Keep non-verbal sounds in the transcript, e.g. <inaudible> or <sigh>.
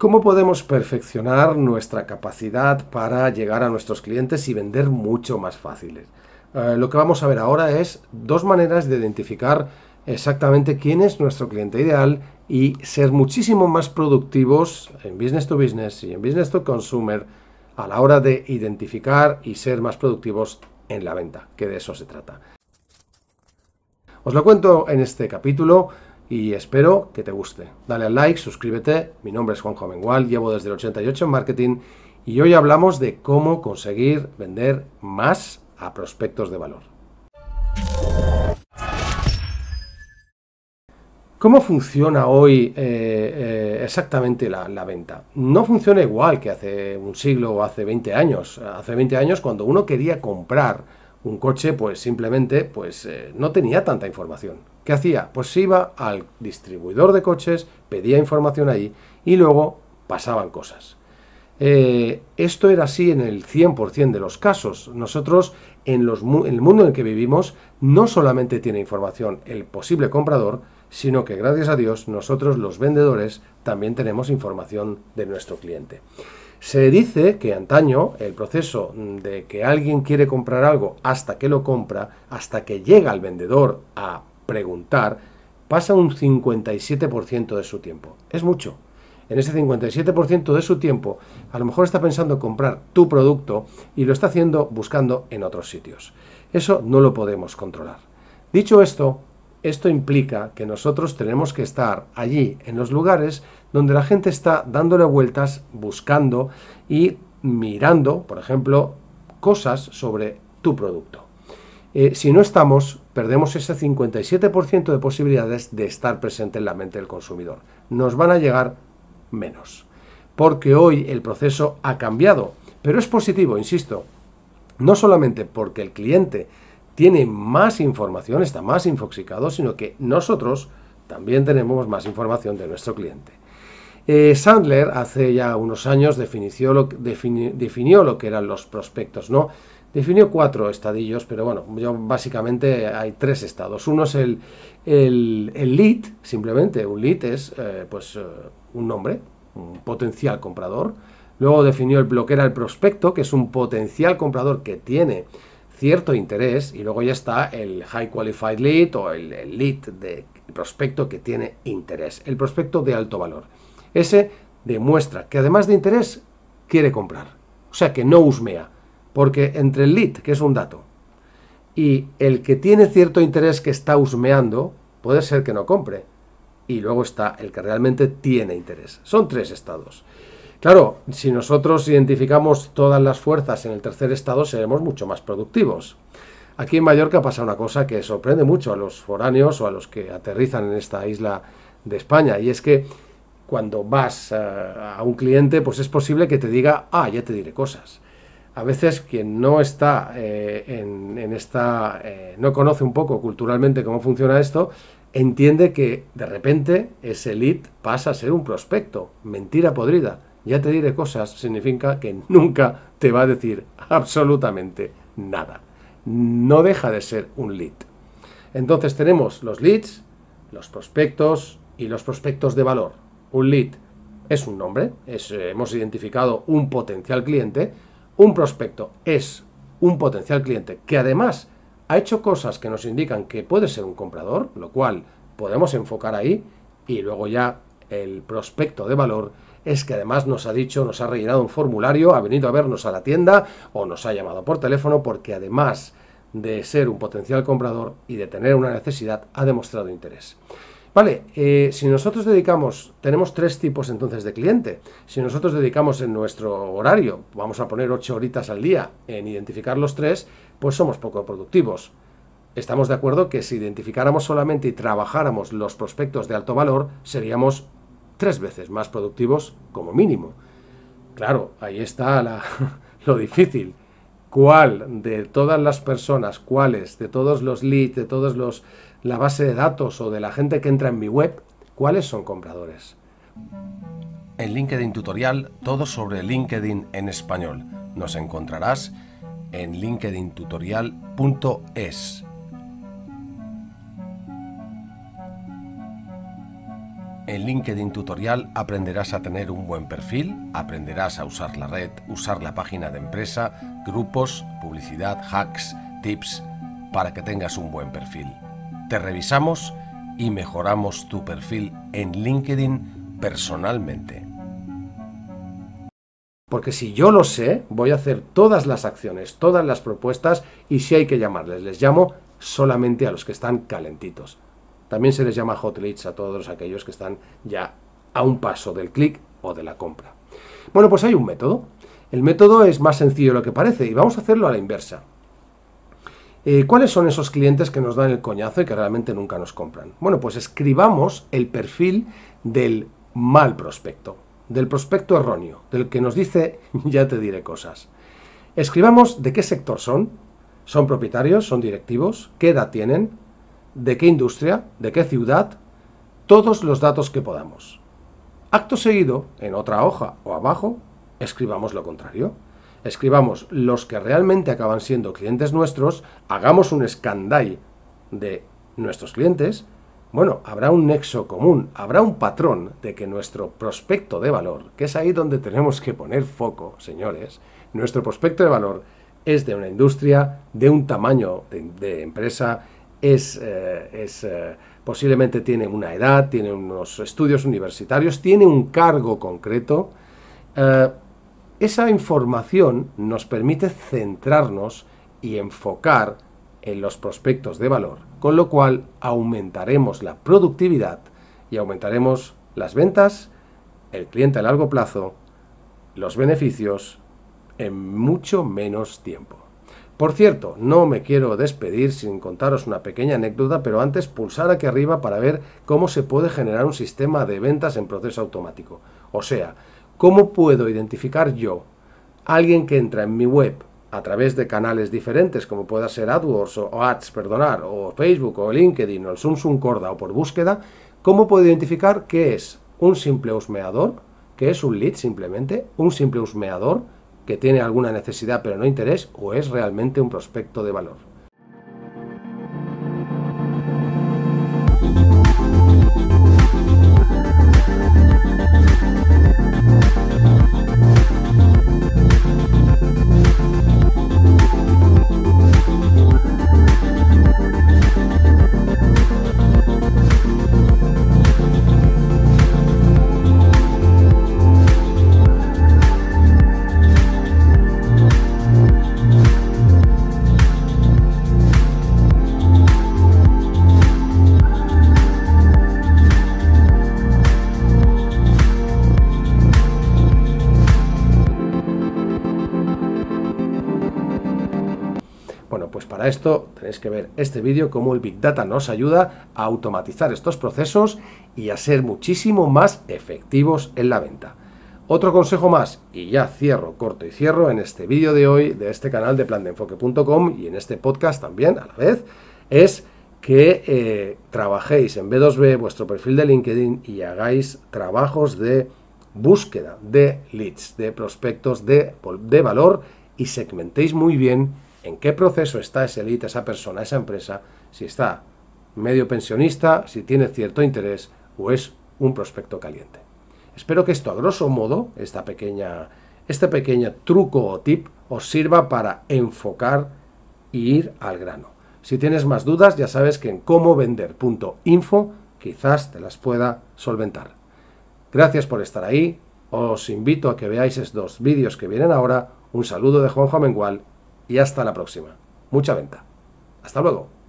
¿Cómo podemos perfeccionar nuestra capacidad para llegar a nuestros clientes y vender mucho más fáciles? Eh, lo que vamos a ver ahora es dos maneras de identificar exactamente quién es nuestro cliente ideal y ser muchísimo más productivos en business to business y en business to consumer a la hora de identificar y ser más productivos en la venta, que de eso se trata. Os lo cuento en este capítulo y espero que te guste. Dale al like, suscríbete. Mi nombre es Juanjo Mengual, llevo desde el 88 en marketing y hoy hablamos de cómo conseguir vender más a prospectos de valor. ¿Cómo funciona hoy eh, eh, exactamente la, la, venta? No funciona igual que hace un siglo o hace 20 años. Hace 20 años cuando uno quería comprar un coche pues simplemente pues eh, no tenía tanta información. ¿Qué hacía? Pues iba al distribuidor de coches, pedía información ahí y luego pasaban cosas. Eh, esto era así en el 100% de los casos. Nosotros, en, el mundo en el que vivimos, no solamente tiene información el posible comprador, sino que gracias a Dios nosotros los vendedores también tenemos información de nuestro cliente. Se dice que antaño el proceso de que alguien quiere comprar algo hasta que lo compra, hasta que llega al vendedor a preguntar, pasa un 57% de su tiempo. Es mucho. En ese 57% de su tiempo, a lo mejor está pensando en comprar tu producto y lo está haciendo buscando en otros sitios. Eso no lo podemos controlar. Dicho esto, esto implica que nosotros tenemos que estar allí, en los lugares donde la gente está dándole vueltas, buscando y mirando, por ejemplo, cosas sobre tu producto. Eh, si no estamos, perdemos ese 57% de posibilidades de estar presente en la mente del consumidor. Nos van a llegar menos. Porque hoy el proceso ha cambiado, pero es positivo, insisto, no solamente porque el cliente tiene más información, está más infoxicado, sino que nosotros también tenemos más información de nuestro cliente. Eh, Sandler hace ya unos años definió lo que eran los prospectos, ¿no? Definió cuatro estadillos, pero bueno, yo básicamente hay tres estados. Uno es el, el, lead, simplemente un lead es eh, pues, eh, un nombre, un potencial comprador. Luego definió el bloque era el prospecto, que es un potencial comprador que tiene cierto interés y luego ya está el High Qualified Lead o el, lead de prospecto que tiene interés, el prospecto de alto valor. Ese demuestra que además de interés quiere comprar, o sea que no husmea, porque entre el lead, que es un dato, y el que tiene cierto interés que está husmeando, puede ser que no compre, y luego está el que realmente tiene interés. Son tres estados. Claro, si nosotros identificamos todas las fuerzas en el tercer estado, seremos mucho más productivos. Aquí en Mallorca pasa una cosa que sorprende mucho a los foráneos o a los que aterrizan en esta isla de España, y es que cuando vas eh, a, un cliente, pues es posible que te diga, ah, ya te diré cosas. A veces quien no está eh, en, esta, eh, no conoce un poco culturalmente cómo funciona esto, entiende que de repente ese lead pasa a ser un prospecto, mentira podrida ya te diré cosas significa que nunca te va a decir absolutamente nada. No deja de ser un lead. Entonces tenemos los leads, los prospectos y los prospectos de valor. Un lead es un nombre, eh, hemos identificado un potencial cliente. Un prospecto es un potencial cliente que además ha hecho cosas que nos indican que puede ser un comprador, lo cual podemos enfocar ahí. Y luego ya el prospecto de valor es que además nos ha dicho, nos ha rellenado un formulario, ha venido a vernos a la tienda o nos ha llamado por teléfono porque además de ser un potencial comprador y de tener una necesidad, ha demostrado interés. Vale, eh, si nosotros dedicamos, tenemos tres tipos entonces de cliente. Si nosotros dedicamos en nuestro horario, vamos a poner ocho horitas al día en identificar los tres, pues somos poco productivos. Estamos de acuerdo que si identificáramos solamente y trabajáramos los prospectos de alto valor, seríamos tres veces más productivos como mínimo. Claro, ahí está la, <laughs> lo difícil. ¿Cuál de todas las personas, cuáles de todos los leads, de todos los la base de datos o de la gente que entra en mi web, cuáles son compradores? En LinkedIn Tutorial, todo sobre LinkedIn en español. Nos encontrarás en linkedintutorial.es. En LinkedIn Tutorial aprenderás a tener un buen perfil, aprenderás a usar la red, usar la página de empresa, grupos, publicidad, hacks, tips, para que tengas un buen perfil. Te revisamos y mejoramos tu perfil en LinkedIn personalmente. Porque si yo lo sé, voy a hacer todas las acciones, todas las propuestas y si hay que llamarles, les llamo solamente a los que están calentitos. También se les llama hot leads a todos aquellos que están ya a un paso del clic o de la compra. Bueno, pues hay un método. El método es más sencillo de lo que parece y vamos a hacerlo a la inversa. Eh, ¿Cuáles son esos clientes que nos dan el coñazo y que realmente nunca nos compran? Bueno, pues escribamos el perfil del mal prospecto, del prospecto erróneo, del que nos dice <laughs> ya te diré cosas. Escribamos de qué sector son, son propietarios, son directivos, qué edad tienen, de qué industria, de qué ciudad, todos los datos que podamos. Acto seguido, en otra hoja o abajo, escribamos lo contrario. Escribamos los que realmente acaban siendo clientes nuestros, hagamos un escandal de nuestros clientes, bueno, habrá un nexo común, habrá un patrón de que nuestro prospecto de valor, que es ahí donde tenemos que poner foco, señores, nuestro prospecto de valor es de una industria, de un tamaño de empresa, es, eh, eh, posiblemente tiene una edad, tiene unos estudios universitarios, tiene un cargo concreto. Eh, esa información nos permite centrarnos y enfocar en los prospectos de valor, con lo cual aumentaremos la productividad y aumentaremos las ventas, el cliente a largo plazo, los beneficios en mucho menos tiempo. Por cierto, no me quiero despedir sin contaros una pequeña anécdota, pero antes pulsar aquí arriba para ver cómo se puede generar un sistema de ventas en proceso automático. O sea, cómo puedo identificar yo a alguien que entra en mi web a través de canales diferentes, como pueda ser AdWords o Ads, perdonar, o Facebook o LinkedIn o el Samsung Corda o por búsqueda, cómo puedo identificar qué es un simple husmeador, que es un lead simplemente, un simple husmeador, que tiene alguna necesidad pero no interés o es realmente un prospecto de valor. esto tenéis que ver este vídeo cómo el Big Data nos ayuda a automatizar estos procesos y a ser muchísimo más efectivos en la venta. Otro consejo más, y ya cierro, corto y cierro en este vídeo de hoy de este canal de plandeenfoque.com y en este podcast también a la vez, es que eh, trabajéis en B2B vuestro perfil de LinkedIn y hagáis trabajos de búsqueda de leads, de prospectos de, de valor y segmentéis muy bien en qué proceso está esa élite, esa persona, esa empresa, si está medio pensionista, si tiene cierto interés o es un prospecto caliente. Espero que esto, a grosso modo, esta pequeña, este pequeño truco o tip os sirva para enfocar y ir al grano. Si tienes más dudas, ya sabes que en comovender.info quizás te las pueda solventar. Gracias por estar ahí. Os invito a que veáis estos vídeos que vienen ahora. Un saludo de Juanjo Mengual y hasta la próxima. Mucha venta. Hasta luego.